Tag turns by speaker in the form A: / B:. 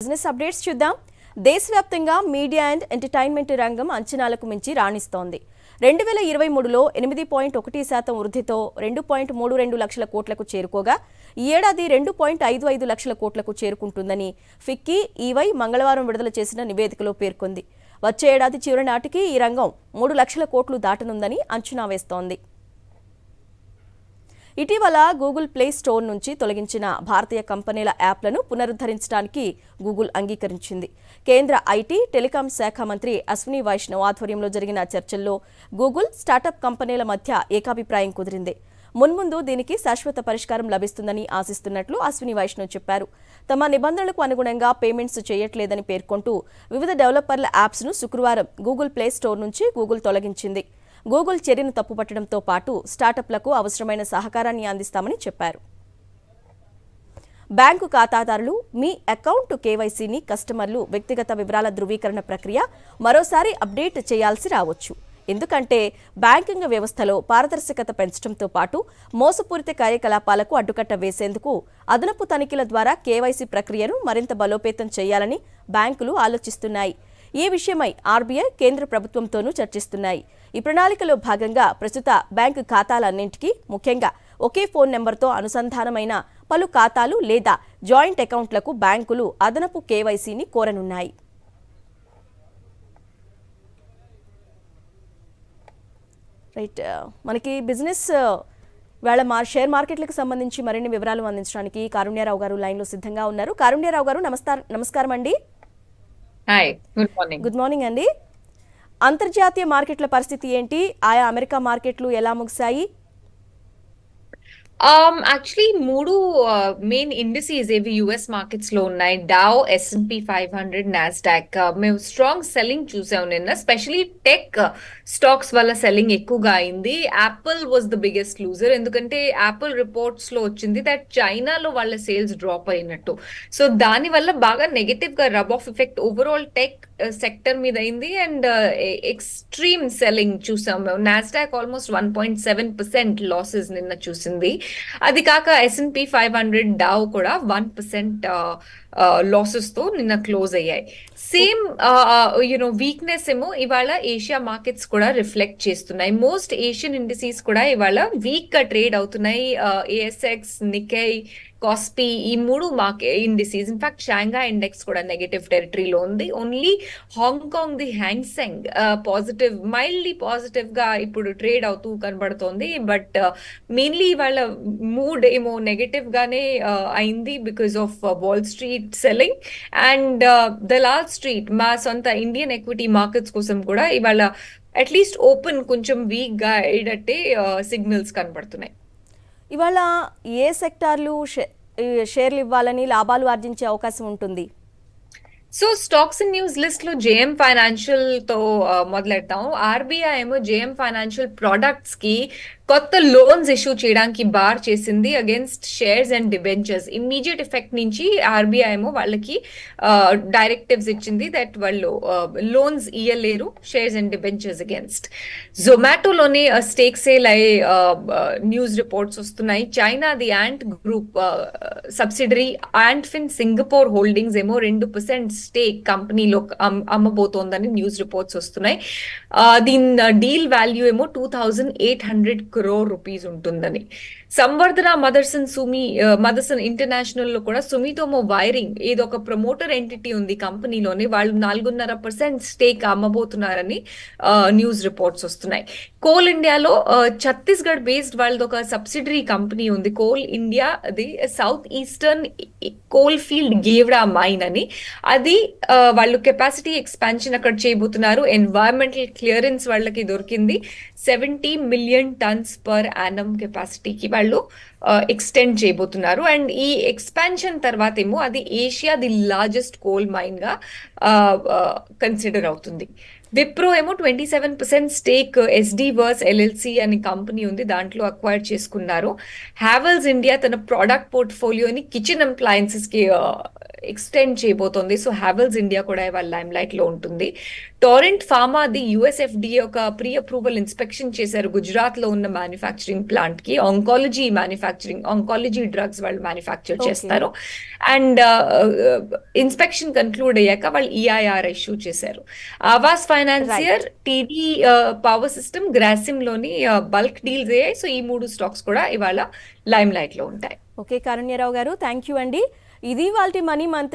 A: business updates చూద్దాం దేశవ్యాప్తంగా media and entertainment రంగం అంచనాలకు మించి రాణిస్తోంది రెండు వేల ఇరవై మూడులో ఎనిమిది పాయింట్ ఒకటి శాతం వృద్ధితో రెండు పాయింట్ మూడు రెండు లక్షల కోట్లకు చేరుకోగా ఈ ఏడాది రెండు పాయింట్ ఐదు ఐదు లక్షల కోట్లకు చేరుకుంటుందని ఫిక్కీ ఈవై మంగళవారం విడుదల చేసిన నివేదికలో పేర్కొంది వచ్చే ఏడాది చివరి నాటికి ఈ రంగం మూడు లక్షల కోట్లు దాటనుందని అంచనా వేస్తోంది ఇటీవల గూగుల్ ప్లే స్టోర్ నుంచి తొలగించిన భారతీయ కంపెనీల యాప్లను పునరుద్ధరించడానికి గూగుల్ అంగీకరించింది కేంద్ర ఐటీ టెలికాం శాఖ మంత్రి అశ్విని వైష్ణవ్ ఆధ్వర్యంలో జరిగిన చర్చల్లో గూగుల్ స్టార్టప్ కంపెనీల మధ్య ఏకాభిప్రాయం కుదిరింది మున్ముందు దీనికి శాశ్వత పరిష్కారం లభిస్తుందని ఆశిస్తున్నట్లు అశ్విని వైష్ణవ్ చెప్పారు తమ నిబంధనలకు అనుగుణంగా పేమెంట్స్ చేయట్లేదని పేర్కొంటూ వివిధ డెవలపర్ల యాప్స్ను శుక్రవారం గూగుల్ ప్లే స్టోర్ నుంచి గూగుల్ తొలగించింది గూగుల్ చర్యను తప్పుపట్టడంతో పాటు స్టార్టప్లకు అవసరమైన సహకారాన్ని అందిస్తామని చెప్పారు బ్యాంకు ఖాతాదారులు మీ అకౌంట్ కేవైసీని కస్టమర్లు వ్యక్తిగత వివరాల ధృవీకరణ ప్రక్రియ మరోసారి అప్డేట్ చేయాల్సి రావచ్చు ఎందుకంటే బ్యాంకింగ్ వ్యవస్థలో పారదర్శకత పెంచడంతో పాటు మోసపూరిత కార్యకలాపాలకు అడ్డుకట్ట వేసేందుకు అదనపు తనిఖీల ద్వారా కేవైసీ ప్రక్రియను మరింత బలోపేతం చేయాలని బ్యాంకులు ఆలోచిస్తున్నాయి ఈ విషయమై ఆర్బీఐ కేంద్ర ప్రభుత్వంతోనూ చర్చిస్తున్నాయి ఈ ప్రణాళికలో భాగంగా ప్రస్తుత బ్యాంకు ఖాతాలన్నింటికీ ముఖ్యంగా ఒకే ఫోన్ నెంబర్తో అనుసంధానమైన పలు ఖాతాలు లేదా జాయింట్ అకౌంట్లకు బ్యాంకులు అదనపు కేవైసీని కోరనున్నాయి రైట్ మనకి బిజినెస్ వేళ మా షేర్ మార్కెట్లకు సంబంధించి మరిన్ని వివరాలు అందించడానికి కారుణ్యారావు గారు లైన్లో సిద్ధంగా ఉన్నారు కారుణ్యారావు గారు నమస్కారం నమస్కారం అండి hi good morning good morning అండి అంతర్జాతీయ మార్కెట్ల
B: పరిస్థితి ఏంటి ఆయా అమెరికా మార్కెట్లు ఎలా ముగిశాయి యాక్చువల్లీ um, మూడు మెయిన్ uh, ఇండిసీస్ ఏవి యుఎస్ మార్కెట్స్ లో ఉన్నాయి Dow S and P five hundred Nasdaq మేము స్ట్రాంగ్ సెల్లింగ్ చూసాము నిన్న స్పెషలీ టెక్ స్టాక్స్ వల్ల సెల్లింగ్ ఎక్కువగా అయింది Apple was the biggest loser ఎందుకంటే యాపిల్ రిపోర్ట్స్ లో వచ్చింది దట్ చైనాలో వాళ్ళ సేల్స్ డ్రాప్ అయినట్టు సో దానివల్ల బాగా నెగటివ్ గా rub off effect overall tech sector uh, మీద అయింది అండ్ ఎక్స్ట్రీమ్ సెల్లింగ్ చూసాము మేము Nasdaq almost one point seven percent losses నిన్న చూసింది అది కాక ఎస్ఎన్పి ఫైవ్ హండ్రెడ్ డావ్ కూడా వన్ పర్సెంట్ లాసెస్తో నిన్న క్లోజ్ అయ్యాయి సేమ్ యునో వీక్నెస్ ఏమో ఇవాళ ఏషియా మార్కెట్స్ కూడా రిఫ్లెక్ట్ చేస్తున్నాయి మోస్ట్ ఏషియన్ ఇండస్ట్రీస్ కూడా ఇవాళ వీక్ గా ట్రేడ్ అవుతున్నాయి ఏఎస్ఎక్స్ నికై కాస్పీ ఈ మూడు market indices in fact Shanghai index కూడా నెగటివ్ టెరిటరీలో ఉంది only Hong Kong the Hang Seng positive mildly positive గా ఇప్పుడు ట్రేడ్ అవుతూ కనబడుతోంది బట్ మెయిన్లీ వాళ్ళ మూడ్ ఏమో నెగటివ్ గానే uh, అయింది because of Wall Street selling and the last Wall Street మా సొంత ఇండియన్ ఎక్విటీ మార్కెట్స్ కోసం కూడా ఇవాళ అట్లీస్ట్ ఓపెన్ కొంచెం వీక్గా అయ్యేటట్టే సిగ్నల్స్ కనబడుతున్నాయి ఇవాళ
A: ఏ సెక్టార్లు షేర్లు ఇవ్వాలని లాభాలు ఆర్జించే అవకాశం ఉంటుంది
B: so stocks and news list లో జేఎం ఫైనాన్షియల్ తో మొదలెడతాం ఆర్బీఐ ఏమో జేఎం ఫైనాన్షియల్ ప్రొడక్ట్స్ కి కొత్త లోన్స్ ఇష్యూ చేయడానికి బార్ చేసింది against shares and debentures immediate effect నుంచి ఆర్బీఐ ఏమో వాళ్ళకి డైరెక్టివ్స్ ఇచ్చింది దట్ వాళ్ళు లోన్స్ ఇయ్యలేరు షేర్స్ అండ్ డిబెంచర్స్ అగేన్స్ట్ జొమాటోలోనే స్టేక్ సేల్ అయ్యే న్యూస్ రిపోర్ట్స్ వస్తున్నాయి China the Ant Group subsidiary Ant Fin Singapore holdings ఏమో రెండు పర్సెంట్ స్టేక్ కంపెనీలో అమ్మబోతోందని న్యూస్ రిపోర్ట్స్ వస్తున్నాయి దీని డీల్ వాల్యూ ఏమో two thousand eight hundred crore rupees ఉంటుందని సంవర్ధన మదర్సన్ సుమి మదర్సన్ ఇంటర్నేషనల్ లో కూడా సుమితోమో వైరింగ్ ఏదో ఒక ప్రమోటర్ ఎంటిటీ ఉంది కంపెనీలోని వాళ్ళు నాలుగున్నర పర్సెంట్ స్టేక్ అమ్మబోతున్నారని న్యూస్ రిపోర్ట్స్ వస్తున్నాయి కోల్ ఇండియాలో ఛత్తీస్గఢ్ బేస్డ్ వాళ్ళది ఒక సబ్సిడరీ కంపెనీ ఉంది కోల్ ఇండియా అది సౌత్ ఈస్టర్న్ కోల్ ఫీల్డ్ గేవ్డా మైన్ అని అది వాళ్ళు కెపాసిటీ ఎక్స్పాన్షన్ అక్కడ చేయబోతున్నారు ఎన్వైరన్మెంటల్ క్లియరెన్స్ వాళ్ళకి దొరికింది seventy million tons tons per annum కెపాసిటీకి వాళ్ళు ఎక్స్టెండ్ చేయబోతున్నారు అండ్ ఈ ఎక్స్పాన్షన్ తర్వాత ఏమో అది Asia the largest coal mine గా కన్సిడర్ అవుతుంది విప్రో ఏమో twenty seven percent stake SD verse LLC అనే కంపెనీ ఉంది దాంట్లో అక్వైర్ చేసుకున్నారు హ్యావెల్స్ ఇండియా తన ప్రోడక్ట్ పోర్ట్ఫోలియోని కిచెన్ అప్లయన్సెస్కి ఎక్స్టెండ్ చేయబోతోంది సో హ్యావెల్స్ ఇండియా కూడా ఇవాళ లైమ్ లైట్ లో ఉంటుంది టోరెంట్ ఫార్మా అది యుఎస్ఎఫ్డిఏ ఒక ప్రీ అప్రూవల్ ఇన్స్పెక్షన్ చేశారు గుజరాత్ లో ఉన్న మ్యానుఫ్యాక్చరింగ్ ప్లాంట్ కి ఆంకాలజీ మ్యానుఫ్యాక్చరింగ్ ఆంకాలజీ డ్రగ్స్ వాళ్ళు మ్యానుఫ్యాక్చర్ చేస్తారు అండ్ ఇన్స్పెక్షన్ కన్క్లూడ్ అయ్యాక వాళ్ళు ఈఐఆర్ e ఇష్యూ చేశారు Aavas financier TD power system Grasim లోని బల్క్ uh, డీల్స్ అయ్యాయి సో ఈ మూడు స్టాక్స్ కూడా ఇవాళ లైమ్ లైట్ లో ఉంటాయి ఓకే కరుణ్యరావు గారు థ్యాంక్ యూ అండి ఇది వాళ్ళ మనీ మంత్ర